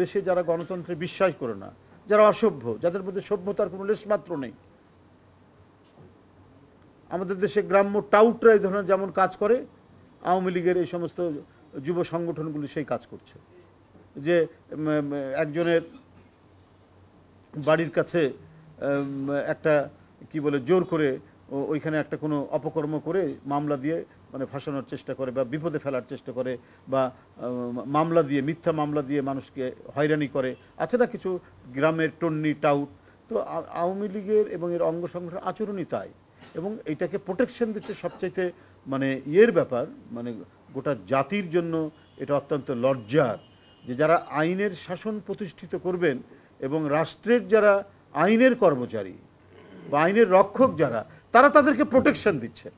দেশে যারা গণতন্ত্রে বিশ্বাস করে না যারা অসভ্য যাদের মধ্যে সভ্যতার কোনো লেশমাত্র নেই আমাদের দেশে গ্রাম্য টাউটরা এই ধরনের যেমন কাজ করে আওয়ামী লীগের এই সমস্ত যুব সংগঠনগুলি সেই কাজ করছে যে একজনের বাড়ির কাছে একটা কি বলে জোর করে ওইখানে একটা কোনো অপকর্ম করে মামলা দিয়ে মানে ফাঁসানোর চেষ্টা করে বা বিপদে ফেলার চেষ্টা করে বা মামলা দিয়ে মিথ্যা মামলা দিয়ে মানুষকে হয়রানি করে আছে না কিছু গ্রামের টন্নি টাউট তো আওয়ামী লীগের এবং এর অঙ্গ সংগঠনের আচরণই তাই এবং এটাকে প্রোটেকশন দিচ্ছে সবচাইতে মানে ইয়ের ব্যাপার মানে গোটা জাতির জন্য এটা অত্যন্ত লজ্জার যে যারা আইনের শাসন প্রতিষ্ঠিত করবেন এবং রাষ্ট্রের যারা আইনের কর্মচারী বা আইনের রক্ষক যারা তারা তাদেরকে প্রোটেকশন দিচ্ছে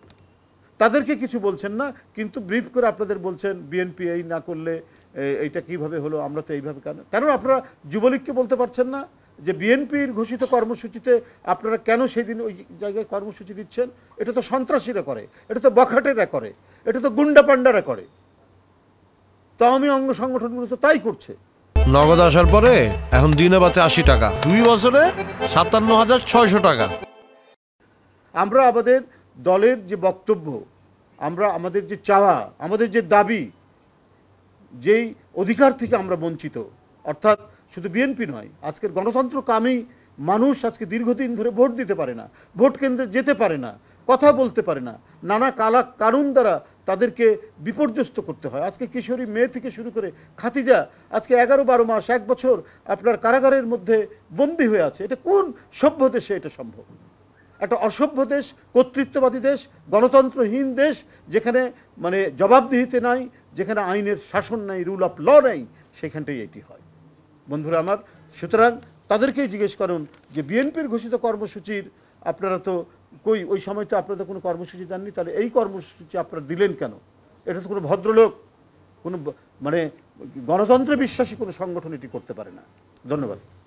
তাদেরকে কিছু বলছেন না কিন্তু ব্রিফ করে আপনাদের বলছেন বিএনপি এই না করলে এইটা কিভাবে হলো আমরা তো এইভাবে কেন কেন আপনারা যুবলীগকে বলতে পারছেন না যে বিএনপির ঘোষিত কর্মসূচিতে আপনারা কেন সেই দিন ওই জায়গায় কর্মসূচি দিচ্ছেন এটা তো সন্ত্রাসীরা করে এটা তো বখাটেরা করে এটা তো গুন্ডা পান্ডারা করে তাওয়ামী আমি অঙ্গ সংগঠনগুলো তো তাই করছে নগদ আসার পরে এখন দিনে বাঁচে আশি টাকা দুই বছরে সাতান্ন হাজার ছয়শো টাকা আমরা আমাদের দলের যে বক্তব্য আমরা আমাদের যে চাওয়া আমাদের যে দাবি যেই অধিকার থেকে আমরা বঞ্চিত অর্থাৎ শুধু বিএনপি নয় আজকের গণতন্ত্র কামেই মানুষ আজকে দীর্ঘদিন ধরে ভোট দিতে পারে না ভোট কেন্দ্রে যেতে পারে না কথা বলতে পারে না নানা কালা কারণ দ্বারা তাদেরকে বিপর্যস্ত করতে হয় আজকে কিশোরী মেয়ে থেকে শুরু করে খাতিজা আজকে এগারো বারো মাস এক বছর আপনার কারাগারের মধ্যে বন্দী হয়ে আছে এটা কোন সভ্য দেশে এটা সম্ভব একটা অসভ্য দেশ কর্তৃত্ববাদী দেশ গণতন্ত্রহীন দেশ যেখানে মানে জবাবদিহিতে নাই যেখানে আইনের শাসন নাই রুল অফ ল নাই সেখানটাই এটি হয় বন্ধুরা আমার সুতরাং তাদেরকেই জিজ্ঞেস করুন যে বিএনপির ঘোষিত কর্মসূচির আপনারা তো কই ওই সময় তো আপনাদের কোনো কর্মসূচি দেননি তাহলে এই কর্মসূচি আপনারা দিলেন কেন এটা তো কোনো ভদ্রলোক কোনো মানে গণতন্ত্রে বিশ্বাসী কোনো সংগঠন এটি করতে পারে না ধন্যবাদ